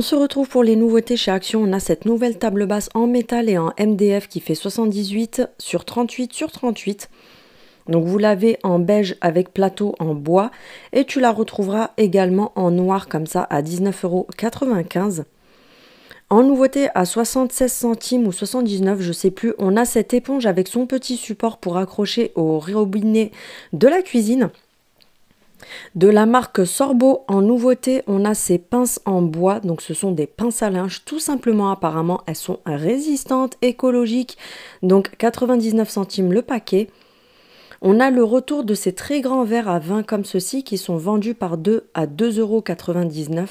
On se retrouve pour les nouveautés chez Action. On a cette nouvelle table basse en métal et en MDF qui fait 78 sur 38 sur 38. Donc vous l'avez en beige avec plateau en bois et tu la retrouveras également en noir comme ça à 19,95€. En nouveauté à 76 centimes ou 79, je sais plus, on a cette éponge avec son petit support pour accrocher au robinet de la cuisine. De la marque Sorbo, en nouveauté, on a ces pinces en bois. Donc ce sont des pinces à linge, tout simplement apparemment. Elles sont résistantes, écologiques. Donc 99 centimes le paquet. On a le retour de ces très grands verres à vin comme ceux-ci qui sont vendus par 2 à 2,99 euros.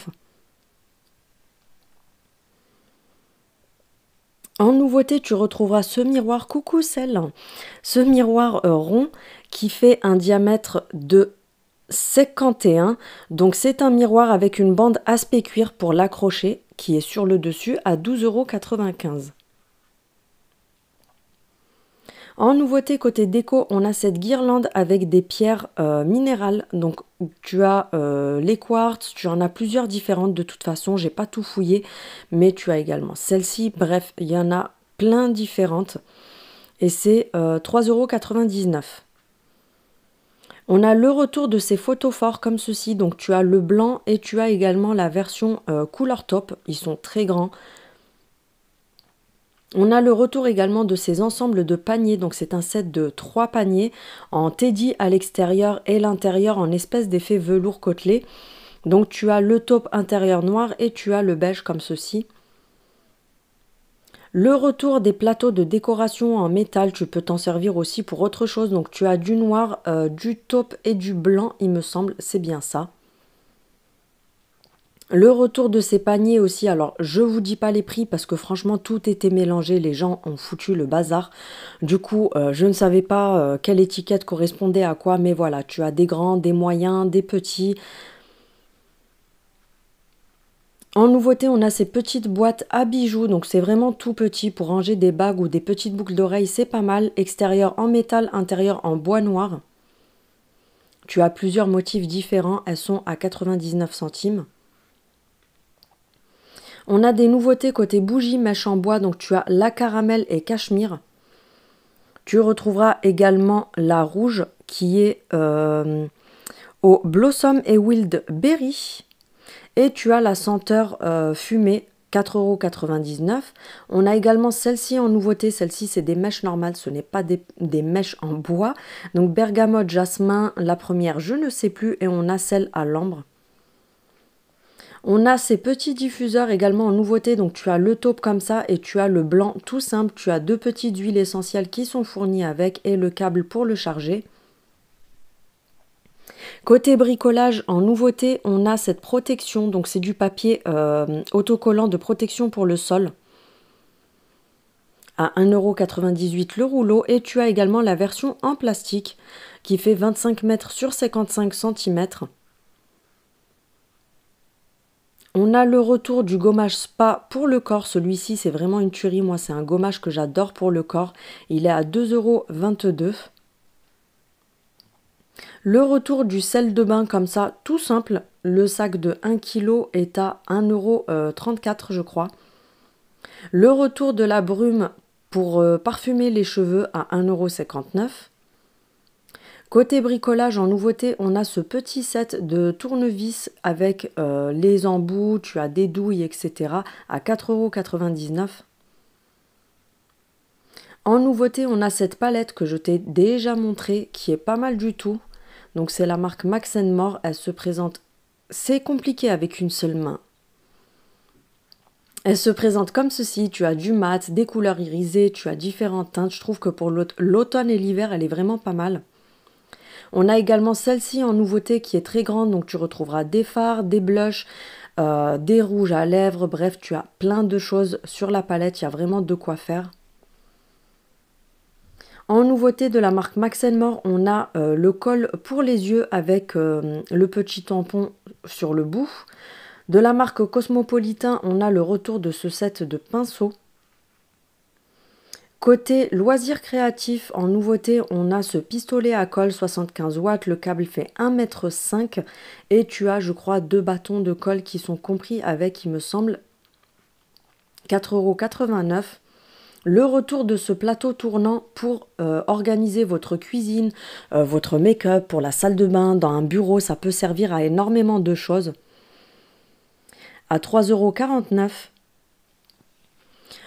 En nouveauté, tu retrouveras ce miroir, coucou celle, ce miroir euh, rond qui fait un diamètre de 51. Donc c'est un miroir avec une bande aspect cuir pour l'accrocher qui est sur le dessus à 12,95€. En nouveauté côté déco, on a cette guirlande avec des pierres euh, minérales. Donc tu as euh, les quartz, tu en as plusieurs différentes de toute façon, j'ai pas tout fouillé, mais tu as également celle-ci. Bref, il y en a plein différentes. Et c'est 3,99 euh, 3,99€. On a le retour de ces photos forts comme ceci, donc tu as le blanc et tu as également la version euh, couleur top, ils sont très grands. On a le retour également de ces ensembles de paniers, donc c'est un set de trois paniers en teddy à l'extérieur et l'intérieur en espèce d'effet velours côtelé. Donc tu as le top intérieur noir et tu as le beige comme ceci. Le retour des plateaux de décoration en métal, tu peux t'en servir aussi pour autre chose. Donc tu as du noir, euh, du taupe et du blanc, il me semble, c'est bien ça. Le retour de ces paniers aussi, alors je vous dis pas les prix parce que franchement tout était mélangé, les gens ont foutu le bazar. Du coup, euh, je ne savais pas euh, quelle étiquette correspondait à quoi, mais voilà, tu as des grands, des moyens, des petits. En nouveauté, on a ces petites boîtes à bijoux, donc c'est vraiment tout petit pour ranger des bagues ou des petites boucles d'oreilles, c'est pas mal. Extérieur en métal, intérieur en bois noir. Tu as plusieurs motifs différents, elles sont à 99 centimes. On a des nouveautés côté bougie mèche en bois, donc tu as la caramel et cachemire. Tu retrouveras également la rouge qui est euh, au Blossom et Wild Berry. Et tu as la senteur euh, fumée 4,99€. On a également celle-ci en nouveauté. Celle-ci, c'est des mèches normales, ce n'est pas des, des, mèches en bois. Donc bergamote, jasmin, la première, je ne sais plus. Et on a celle à l'ambre. On a ces petits diffuseurs également en nouveauté. Donc tu as le taupe comme ça et tu as le blanc tout simple. Tu as deux petites huiles essentielles qui sont fournies avec et le câble pour le charger. Côté bricolage, en nouveauté, on a cette protection, donc c'est du papier euh, autocollant de protection pour le sol à 1,98€ le rouleau et tu as également la version en plastique qui fait 25 mètres sur 55 cm. On a le retour du gommage spa pour le corps. Celui-ci, c'est vraiment une tuerie. Moi, c'est un gommage que j'adore pour le corps. Il est à 2,22€. Le retour du sel de bain comme ça, tout simple, le sac de 1 kg est à 1,34€ euh, je crois. Le retour de la brume pour euh, parfumer les cheveux à 1,59€. Côté bricolage, en nouveauté, on a ce petit set de tournevis avec euh, les embouts, tu as des douilles, etc. à 4,99€. En nouveauté, on a cette palette que je t'ai déjà montrée qui est pas mal du tout. Donc c'est la marque Max More, elle se présente, c'est compliqué avec une seule main. Elle se présente comme ceci, tu as du mat, des couleurs irisées, tu as différentes teintes. Je trouve que pour l'automne et l'hiver, elle est vraiment pas mal. On a également celle-ci en nouveauté qui est très grande, donc tu retrouveras des fards, des blushs, euh, des rouges à lèvres, bref, tu as plein de choses sur la palette, il y a vraiment de quoi faire. En nouveauté de la marque Max on a euh, le col pour les yeux avec euh, le petit tampon sur le bout. De la marque Cosmopolitain, on a le retour de ce set de pinceaux. Côté loisirs créatifs, en nouveauté, on a ce pistolet à colle 75 watts, le câble fait 1,5 m et tu as, je crois, deux bâtons de colle qui sont compris avec, il me semble, 4,89 euros le retour de ce plateau tournant pour euh, organiser votre cuisine, euh, votre make-up, pour la salle de bain, dans un bureau, ça peut servir à énormément de choses. À 3,49€.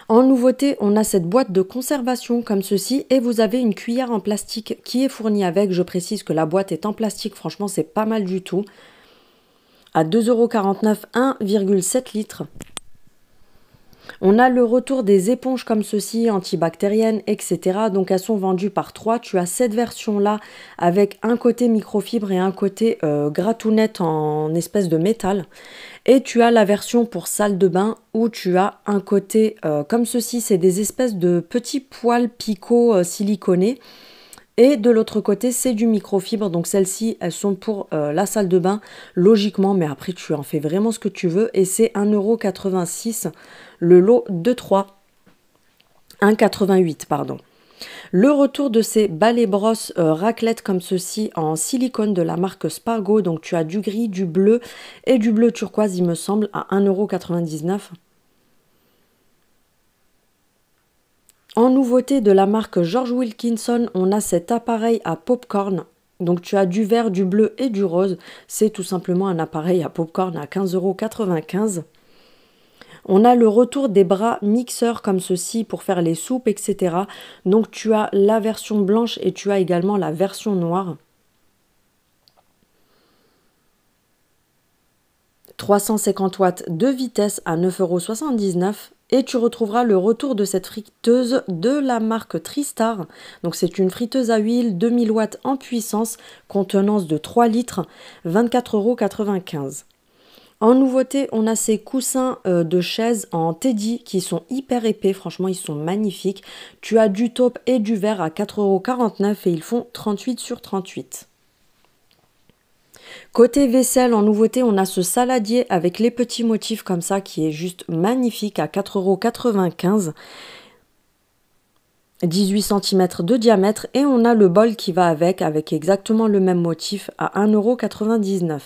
En nouveauté, on a cette boîte de conservation comme ceci et vous avez une cuillère en plastique qui est fournie avec. Je précise que la boîte est en plastique, franchement c'est pas mal du tout. À 2,49€, 1,7 litres. On a le retour des éponges comme ceci, antibactériennes, etc. Donc elles sont vendues par trois Tu as cette version-là avec un côté microfibre et un côté euh, gratounette en espèce de métal. Et tu as la version pour salle de bain où tu as un côté euh, comme ceci, c'est des espèces de petits poils picots euh, siliconés et de l'autre côté, c'est du microfibre. Donc celles-ci, elles sont pour euh, la salle de bain, logiquement. Mais après, tu en fais vraiment ce que tu veux. Et c'est 1,86€ le lot de 3. 1,88€, pardon. Le retour de ces balais brosses euh, raclettes comme ceci en silicone de la marque Spargo. Donc tu as du gris, du bleu et du bleu turquoise, il me semble, à 1,99€. En nouveauté de la marque George Wilkinson, on a cet appareil à popcorn. Donc tu as du vert, du bleu et du rose. C'est tout simplement un appareil à popcorn à 15,95€. On a le retour des bras mixeurs comme ceci pour faire les soupes, etc. Donc tu as la version blanche et tu as également la version noire. 350 watts de vitesse à 9,79€ et tu retrouveras le retour de cette friteuse de la marque Tristar. Donc c'est une friteuse à huile 2000 watts en puissance, contenance de 3 litres, euros. En nouveauté, on a ces coussins euh, de chaise en teddy qui sont hyper épais. Franchement, ils sont magnifiques. Tu as du taupe et du verre à 4,49€ et ils font 38 sur 38. Côté vaisselle, en nouveauté, on a ce saladier avec les petits motifs comme ça qui est juste magnifique à 4,95€. 18 cm de diamètre et on a le bol qui va avec avec exactement le même motif à 1,99€.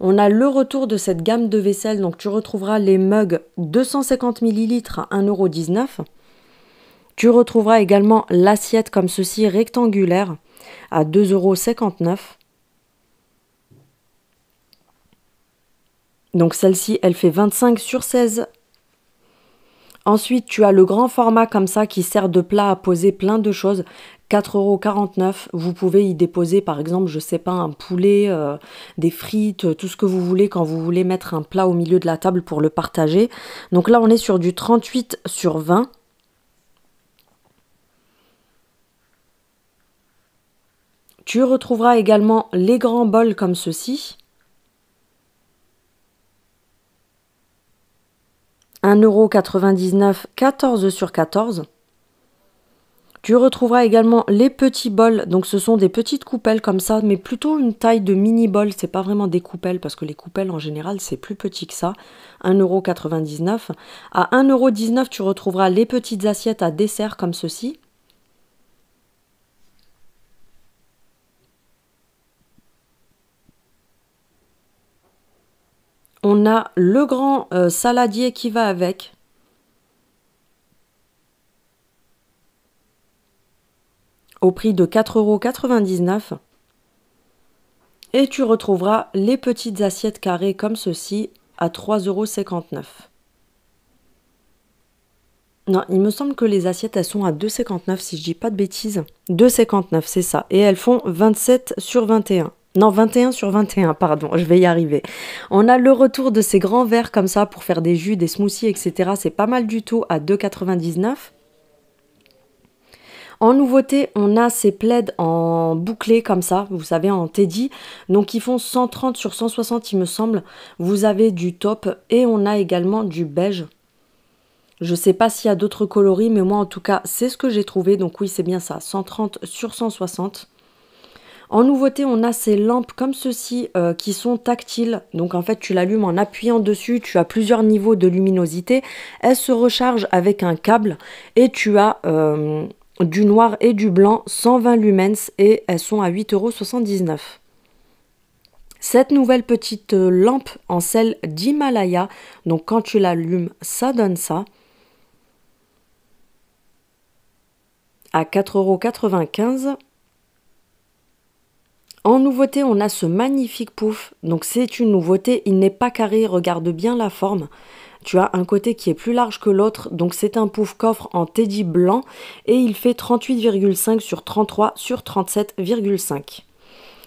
On a le retour de cette gamme de vaisselle, donc tu retrouveras les mugs 250 ml à 1,19€. Tu retrouveras également l'assiette comme ceci rectangulaire à 2,59€. Donc celle-ci, elle fait 25 sur 16. Ensuite, tu as le grand format comme ça qui sert de plat à poser plein de choses. 4,49€. Vous pouvez y déposer par exemple, je sais pas, un poulet, euh, des frites, euh, tout ce que vous voulez quand vous voulez mettre un plat au milieu de la table pour le partager. Donc là, on est sur du 38 sur 20. Tu retrouveras également les grands bols comme ceci. 1,99€, 14 sur 14. Tu retrouveras également les petits bols, donc ce sont des petites coupelles comme ça, mais plutôt une taille de mini bol, c'est pas vraiment des coupelles parce que les coupelles en général c'est plus petit que ça, 1,99€. À 1,19€, tu retrouveras les petites assiettes à dessert comme ceci, On a le grand euh, saladier qui va avec. Au prix de 4,99€. Et tu retrouveras les petites assiettes carrées comme ceci à 3,59€. Non, il me semble que les assiettes, elles sont à 2,59 si je dis pas de bêtises. 2,59€, c'est ça. Et elles font 27 sur 21. Non, 21 sur 21, pardon, je vais y arriver. On a le retour de ces grands verres comme ça pour faire des jus, des smoothies, etc. C'est pas mal du tout à 2,99. En nouveauté, on a ces plaids en bouclé comme ça, vous savez, en teddy. Donc ils font 130 sur 160, il me semble. Vous avez du top et on a également du beige. Je sais pas s'il y a d'autres coloris, mais moi en tout cas, c'est ce que j'ai trouvé. Donc oui, c'est bien ça, 130 sur 160. En nouveauté, on a ces lampes comme ceci euh, qui sont tactiles. Donc en fait, tu l'allumes en appuyant dessus, tu as plusieurs niveaux de luminosité. Elles se rechargent avec un câble et tu as euh, du noir et du blanc, 120 lumens et elles sont à euros. Cette nouvelle petite euh, lampe en sel d'Himalaya, donc quand tu l'allumes, ça donne ça. À 4,95€. En nouveauté, on a ce magnifique pouf. Donc c'est une nouveauté, il n'est pas carré, regarde bien la forme. Tu as un côté qui est plus large que l'autre, donc c'est un pouf coffre en teddy blanc et il fait 38,5 sur 33 sur 37,5.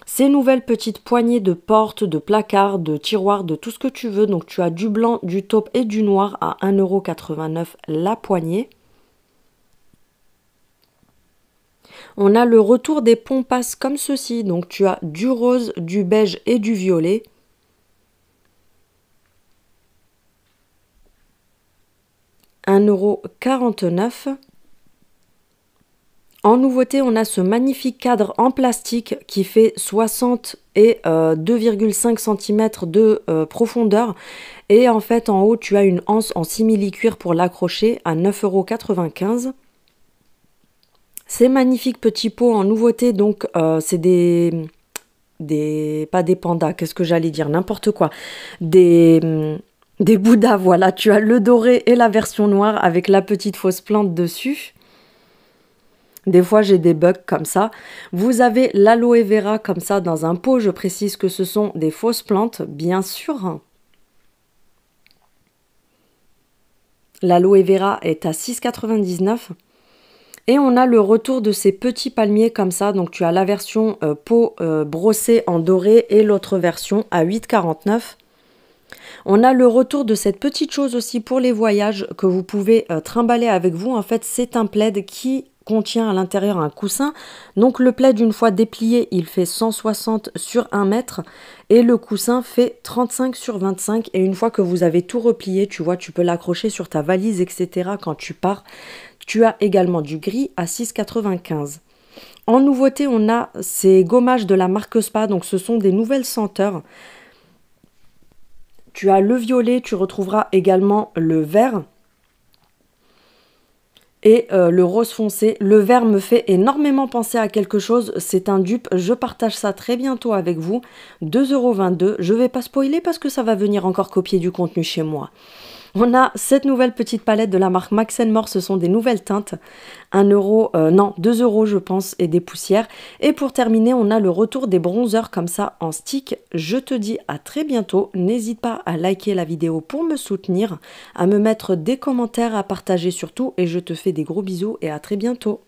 Ces nouvelles petites poignées de portes, de placards, de tiroirs, de tout ce que tu veux, donc tu as du blanc, du taupe et du noir à 1,89€ la poignée. on a le retour des pompasses comme ceci. Donc tu as du rose, du beige et du violet. euro En nouveauté, on a ce magnifique cadre en plastique qui fait 60 et 2,5 euh, cm de euh, profondeur. Et en fait, en haut, tu as une anse en simili-cuir pour l'accrocher à 9,95 euros. Ces magnifiques petits pots en nouveauté, donc euh, c'est des, des... pas des pandas, qu'est-ce que j'allais dire, n'importe quoi. Des... Mm, des Bouddhas, voilà, tu as le doré et la version noire avec la petite fausse plante dessus. Des fois, j'ai des bugs comme ça. Vous avez l'aloe vera comme ça dans un pot. Je précise que ce sont des fausses plantes, bien sûr. L'aloe vera est à 6,99. Et on a le retour de ces petits palmiers comme ça. Donc tu as la version euh, peau euh, brossée en doré et l'autre version à 8,49. On a le retour de cette petite chose aussi pour les voyages que vous pouvez euh, trimballer avec vous. En fait, c'est un plaid qui contient à l'intérieur un coussin. Donc le plaid, une fois déplié, il fait 160 sur 1 mètre et le coussin fait 35 sur 25. Et une fois que vous avez tout replié, tu vois, tu peux l'accrocher sur ta valise, etc. quand tu pars. Tu as également du gris à 6,95. En nouveauté, on a ces gommages de la marque Spa, donc ce sont des nouvelles senteurs. Tu as le violet, tu retrouveras également le vert et euh, le rose foncé. Le vert me fait énormément penser à quelque chose, c'est un dupe, je partage ça très bientôt avec vous, 2,22€, je vais pas spoiler parce que ça va venir encore copier du contenu chez moi. On a cette nouvelle petite palette de la marque Max More, ce sont des nouvelles teintes. 1 euro, euh, non, 2 euros je pense, et des poussières. Et pour terminer, on a le retour des bronzeurs comme ça en stick. Je te dis à très bientôt. N'hésite pas à liker la vidéo pour me soutenir, à me mettre des commentaires, à partager surtout. Et je te fais des gros bisous et à très bientôt.